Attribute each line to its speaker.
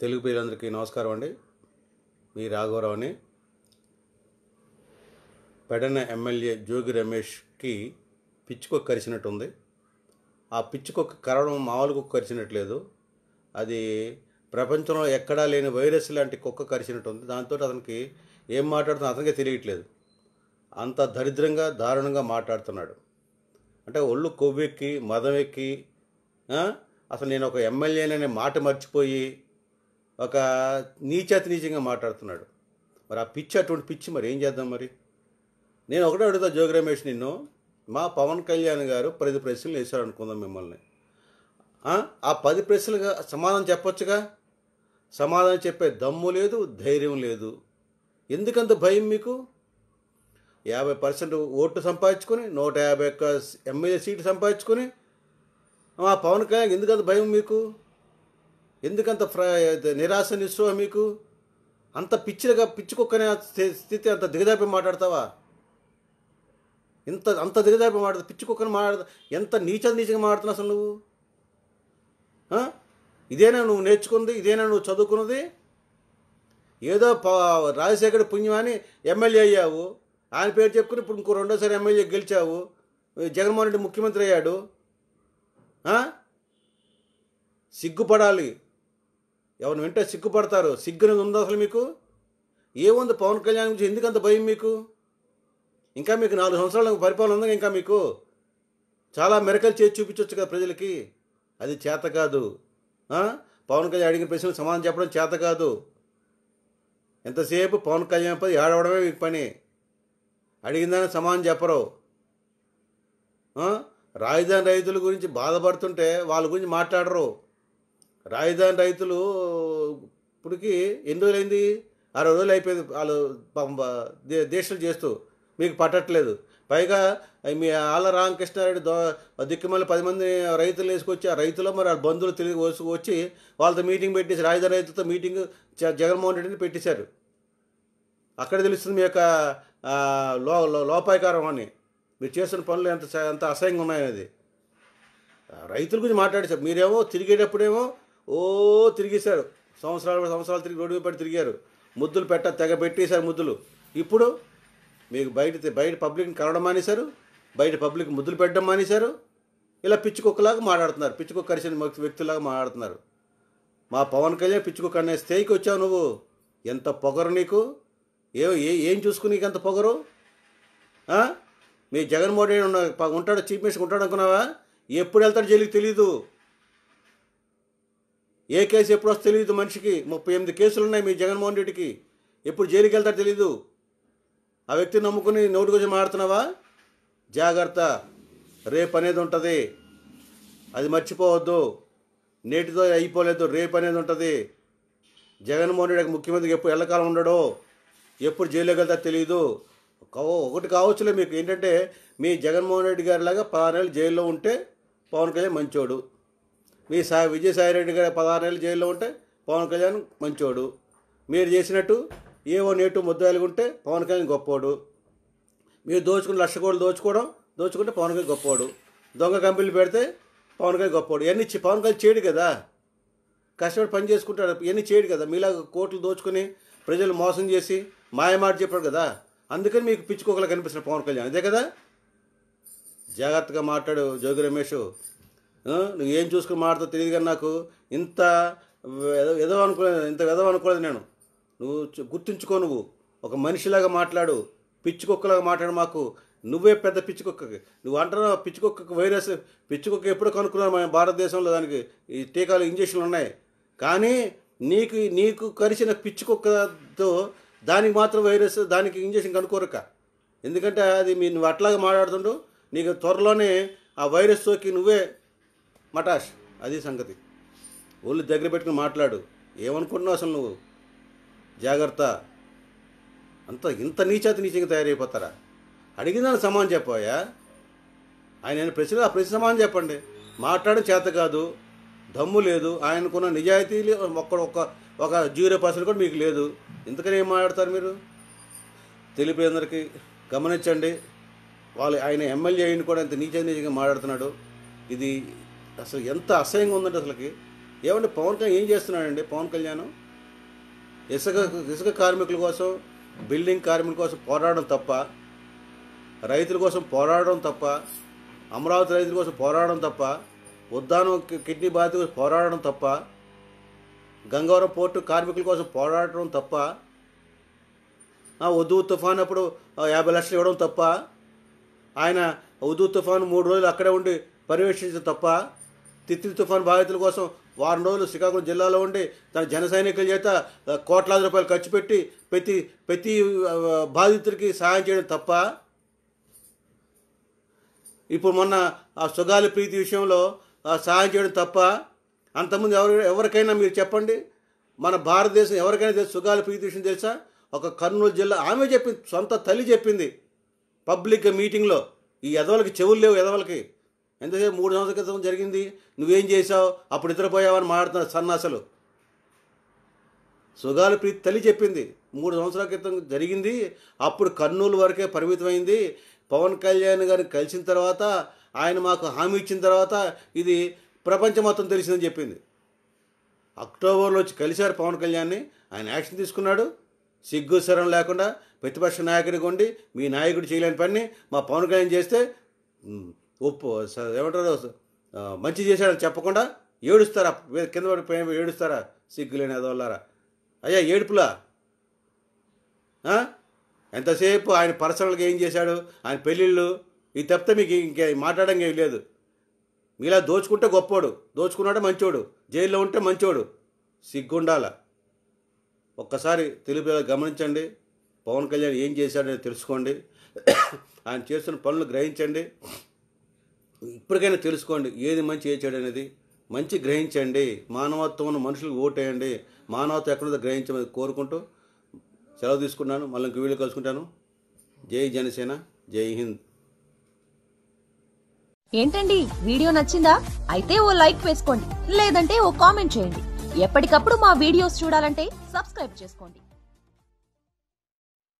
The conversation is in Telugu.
Speaker 1: తెలుగు ప్రజలందరికీ నమస్కారం అండి మీ రాఘవరావుని పెడన ఎమ్మెల్యే జోగి రమేష్కి పిచ్చుకొక్క కరిచినట్టుంది ఆ పిచ్చుకొక్క కరవడం మామూలు కుక్క కరిచినట్లేదు అది ప్రపంచంలో ఎక్కడా లేని వైరస్ లాంటి కుక్క కరిచినట్టుంది దాంతో అతనికి ఏం మాట్లాడుతుందో అతనికే తెలియట్లేదు అంత దరిద్రంగా దారుణంగా మాట్లాడుతున్నాడు అంటే ఒళ్ళు కొవ్వెక్కి ఎక్కి అసలు నేను ఒక ఎమ్మెల్యేననే మాట మర్చిపోయి ఒక నీచాతి నీచంగా మాట్లాడుతున్నాడు మరి ఆ పిచ్చి అటువంటి పిచ్చి మరి ఏం చేద్దాం మరి నేను ఒకటే అడుగుతా జోగి రమేష్ నిన్ను మా పవన్ కళ్యాణ్ గారు పది ప్రశ్నలు వేశారు అనుకుందాం మిమ్మల్ని ఆ పది ప్రశ్నలుగా సమాధానం చెప్పొచ్చుగా సమాధానం చెప్పే దమ్ము లేదు ధైర్యం లేదు ఎందుకంత భయం మీకు యాభై పర్సెంట్ ఓట్లు సంపాదించుకొని నూట యాభై ఒక్క ఎమ్మెల్యే సీట్లు సంపాదించుకొని ఆ పవన్ కళ్యాణ్ ఎందుకంత భయం మీకు ఎందుకంత నిరాశ నిస్సో మీకు అంత పిచ్చిగా పిచ్చుకొక్కనే స్థితి అంత దిగజాపి మాట్లాడతావా ఇంత అంత దిగజాపి మాట్లాడు పిచ్చుకొక్కని మాట్లాడతా ఎంత నీచ నీచగా మాట్లాడుతున్నా అసలు నువ్వు ఇదేనా నువ్వు నేర్చుకుంది ఇదేనా నువ్వు చదువుకున్నది ఏదో రాజశేఖర్ పుణ్యమని ఎమ్మెల్యే అయ్యావు ఆయన పేరు చెప్పుకుని ఇప్పుడు ఇంకో రెండోసారి ఎమ్మెల్యే గెలిచావు జగన్మోహన్ రెడ్డి ముఖ్యమంత్రి అయ్యాడు సిగ్గుపడాలి ఎవరిని వింటే సిగ్గుపడతారు అనేది ఉందా అసలు మీకు ఏముంది పవన్ కళ్యాణ్ గురించి ఎందుకు అంత భయం మీకు ఇంకా మీకు నాలుగు సంవత్సరాలు పరిపాలన ఉందా ఇంకా మీకు చాలా మెరకలు చేసి చూపించవచ్చు కదా ప్రజలకి అది చేత కాదు పవన్ కళ్యాణ్ అడిగిన ప్రశ్నలు సమాధానం చెప్పడం చేత కాదు ఎంతసేపు పవన్ కళ్యాణ్ పది ఆడవడమే మీకు పని అడిగిందని సమానం చెప్పరు రాజధాని రైతుల గురించి బాధపడుతుంటే వాళ్ళ గురించి మాట్లాడరు రాజధాని రైతులు ఇప్పటికి ఎన్ని రోజులైంది అరవై రోజులు అయిపోయింది వాళ్ళు దేశాలు చేస్తూ మీకు పట్టట్లేదు పైగా మీ ఆళ్ళ రామకృష్ణారెడ్డి దో దిక్కుమల్ల పది మంది రైతులు వేసుకొచ్చి ఆ రైతులు మరి ఆ బంధువులు తిరిగి వచ్చి వాళ్ళతో మీటింగ్ పెట్టేసి రాజధాని రైతులతో మీటింగ్ జగన్మోహన్ రెడ్డిని పెట్టేశారు అక్కడ తెలుస్తుంది మీ యొక్క లో లోపాయకారం అని మీరు చేసిన పనులు ఎంత ఎంత అసహ్యంగా ఉన్నాయనేది రైతుల గురించి మాట్లాడేసారు మీరేమో తిరిగేటప్పుడేమో ఓ తిరిగేశారు సంవత్సరాలు సంవత్సరాలు తిరిగి రోడ్డు పడి తిరిగారు ముద్దులు పెట్ట తెగ పెట్టేశారు ముద్దులు ఇప్పుడు మీకు బయట బయట పబ్లిక్ని కలవడం మానేశారు బయట పబ్లిక్ ముద్దులు పెట్టడం మానేశారు ఇలా పిచ్చుకొక్కలాగా మాట్లాడుతున్నారు పిచ్చుకొక్క కరిసిన వ్యక్తులాగా మాట్లాడుతున్నారు మా పవన్ కళ్యాణ్ పిచ్చుకొక్క అనే స్థాయికి వచ్చావు నువ్వు ఎంత పొగరు నీకు ఏ ఏం చూసుకుని నీకంత పొగరు మీ జగన్మోహన్ రెడ్డి ఉంటాడు చీఫ్ మినిస్టర్ ఉంటాడు అనుకున్నావా ఎప్పుడు వెళ్తాడు జైలుకి తెలియదు ఏ కేసు ఎప్పుడు వస్తే తెలియదు మనిషికి ముప్పై ఎనిమిది కేసులు ఉన్నాయి మీ జగన్మోహన్ రెడ్డికి ఎప్పుడు జైలుకి వెళ్తాడు తెలియదు ఆ వ్యక్తిని నమ్ముకుని నోటి కొంచెం ఆడుతున్నావా జాగ్రత్త రేపు అనేది ఉంటుంది అది మర్చిపోవద్దు నేటితో అయిపోలేదు రేపు అనేది ఉంటుంది జగన్మోహన్ రెడ్డి ముఖ్యమంత్రికి ఎప్పుడు ఎల్లకాలం ఉండడు ఎప్పుడు జైల్లోకి వెళ్తా తెలియదు ఒకటి కావచ్చులే మీకు ఏంటంటే మీ జగన్మోహన్ రెడ్డి గారి లాగా పదహారేళ్ళు జైల్లో ఉంటే పవన్ కళ్యాణ్ మంచోడు మీ సా విజయసాయి రెడ్డి గారు పదహారేళ్ళు జైల్లో ఉంటే పవన్ కళ్యాణ్ మంచోడు మీరు చేసినట్టు ఏ వన్ ఏ టూ ఉంటే పవన్ కళ్యాణ్ గొప్పోడు మీరు దోచుకుని లక్ష కోట్లు దోచుకోవడం దోచుకుంటే పవన్ కళ్యాణ్ గొప్పోడు దొంగ కంపెనీలు పెడితే పవన్ కళ్యాణ్ గొప్పోడు ఇవన్నీ పవన్ కళ్యాణ్ చేయడు కదా కష్టపడి పని చేసుకుంటాడు ఇవన్నీ చేయడు కదా మీలాగా కోట్లు దోచుకుని ప్రజలు మోసం చేసి మాయమాట చెప్పాడు కదా అందుకని మీకు పిచ్చుకోకలా కనిపిస్తున్న పవన్ కళ్యాణ్ అదే కదా జాగ్రత్తగా మాట్లాడు జోగి రమేష్ నువ్వు ఏం చూసుకుని మాట్లాడతావు తెలియదు కానీ నాకు ఇంత ఏదో అనుకోలేదు ఇంత ఏదో అనుకోలేదు నేను నువ్వు గుర్తుంచుకో నువ్వు ఒక మనిషిలాగా మాట్లాడు పిచ్చుకొక్కలాగా మాట్లాడు మాకు నువ్వే పెద్ద పిచ్చుకొక్కకి నువ్వు అంటున్నావు పిచ్చుకొక్కకి వైరస్ పిచ్చుకొక్క ఎప్పుడు కనుక్కున్నావు మన భారతదేశంలో దానికి ఈ టీకాలు ఇంజక్షన్లు ఉన్నాయి కానీ నీకు నీకు కరిచిన పిచ్చుకొక్కతో కుక్కతో దానికి మాత్రం వైరస్ దానికి ఇంజక్షన్ కనుక్కోరక ఎందుకంటే అది మీ నువ్వు అట్లాగే మాట్లాడుతుండు నీకు త్వరలోనే ఆ వైరస్ సోకి నువ్వే మటాష్ అది సంగతి ఒళ్ళు దగ్గర పెట్టుకుని మాట్లాడు ఏమనుకుంటున్నావు అసలు నువ్వు జాగ్రత్త అంత ఇంత నీచాతి నీచంగా తయారైపోతారా అడిగిందని సమానం చెప్పాయా ఆయన ప్రశ్న ఆ ప్రశ్న సమానం చెప్పండి మాట్లాడే చేత కాదు దమ్ము లేదు ఆయనకున్న నిజాయితీ ఒక్క ఒక్క ఒక జీరో పర్సెంట్ కూడా మీకు లేదు ఇంతకని ఏం మాట్లాడతారు మీరు తెలిపేందరికీ గమనించండి వాళ్ళు ఆయన ఎమ్మెల్యే అయిన కూడా ఇంత నీచ నీచంగా మాట్లాడుతున్నాడు ఇది అసలు ఎంత అసహ్యంగా ఉందంటే అసలుకి ఏమంటే పవన్ కళ్యాణ్ ఏం చేస్తున్నాడండి పవన్ కళ్యాణ్ ఇసుక ఇసుక కార్మికుల కోసం బిల్డింగ్ కార్మికుల కోసం పోరాడడం తప్ప రైతుల కోసం పోరాడడం తప్ప అమరావతి రైతుల కోసం పోరాడడం తప్ప ఉద్దానం కిడ్నీ బాధితులు పోరాడడం తప్ప గంగవరం పోర్టు కార్మికుల కోసం పోరాడటం తప్ప ఉదు తుఫాన్ అప్పుడు యాభై లక్షలు ఇవ్వడం తప్ప ఆయన ఉదు తుఫాన్ మూడు రోజులు అక్కడే ఉండి పర్యవేక్షించడం తప్ప తిత్తి తుఫాన్ బాధితుల కోసం వారం రోజులు శ్రీకాకుళం జిల్లాలో ఉండి తన జన సైనికుల చేత కోట్లాది రూపాయలు ఖర్చు పెట్టి ప్రతి ప్రతి బాధితుడికి సహాయం చేయడం తప్ప ఇప్పుడు మొన్న ఆ సుగాలి ప్రీతి విషయంలో సహాయం చేయడం తప్ప అంతకుముందు ఎవరు ఎవరికైనా మీరు చెప్పండి మన భారతదేశం ఎవరికైనా తెలుసు ప్రీతి విషయం తెలుసా ఒక కర్నూలు జిల్లా ఆమె చెప్పింది సొంత తల్లి చెప్పింది పబ్లిక్ మీటింగ్లో ఈ ఎదవలకి చెవులు లేవు ఎదవలకి ఎంతసేపు మూడు సంవత్సరాల క్రితం జరిగింది నువ్వేం చేసావు అప్పుడు నిద్రపోయావని మాట్లాడుతున్నారు సన్నాసలు సుగాలు ప్రీతి తల్లి చెప్పింది మూడు సంవత్సరాల క్రితం జరిగింది అప్పుడు కర్నూలు వరకే పరిమితమైంది పవన్ కళ్యాణ్ గారిని కలిసిన తర్వాత ఆయన మాకు హామీ ఇచ్చిన తర్వాత ఇది ప్రపంచం మొత్తం తెలిసిందని చెప్పింది అక్టోబర్లో వచ్చి కలిశారు పవన్ కళ్యాణ్ని ఆయన యాక్షన్ తీసుకున్నాడు సిగ్గు సరం లేకుండా ప్రతిపక్ష నాయకుడిగా కొండి మీ నాయకుడు చేయలేని పని మా పవన్ కళ్యాణ్ చేస్తే ఉప్పు ఏమంటారు మంచి చేశాడని చెప్పకుండా ఏడుస్తారా కింద పడి ఏడుస్తారా సిగ్గులేని అదవల్లారా అయ్యా ఏడుపులా ఎంతసేపు ఆయన పర్సనల్గా ఏం చేశాడు ఆయన పెళ్ళిళ్ళు ఇది తప్పితే మీకు ఇంకే ఏం లేదు మీలా దోచుకుంటే గొప్పోడు దోచుకున్నాడే మంచోడు జైల్లో ఉంటే మంచోడు సిగ్గుండాల ఒక్కసారి తెలుగు గమనించండి పవన్ కళ్యాణ్ ఏం చేశాడని తెలుసుకోండి ఆయన చేస్తున్న పనులు గ్రహించండి ఇప్పటికైనా తెలుసుకోండి ఏది మంచి ఏ అనేది మంచి గ్రహించండి మానవత్వం మనుషులకు ఓటేయండి మానవత్వం ఎక్కడ గ్రహించమని కోరుకుంటూ సెలవు తీసుకున్నాను మళ్ళీ ఇంక వీళ్ళు కలుసుకుంటాను జై జనసేన జై హింద్ ఏంటండి వీడియో నచ్చిందా అయితే ఓ లైక్ వేసుకోండి లేదంటే ఓ కామెంట్ చేయండి ఎప్పటికప్పుడు మా వీడియోస్ చూడాలంటే సబ్స్క్రైబ్ చేసుకోండి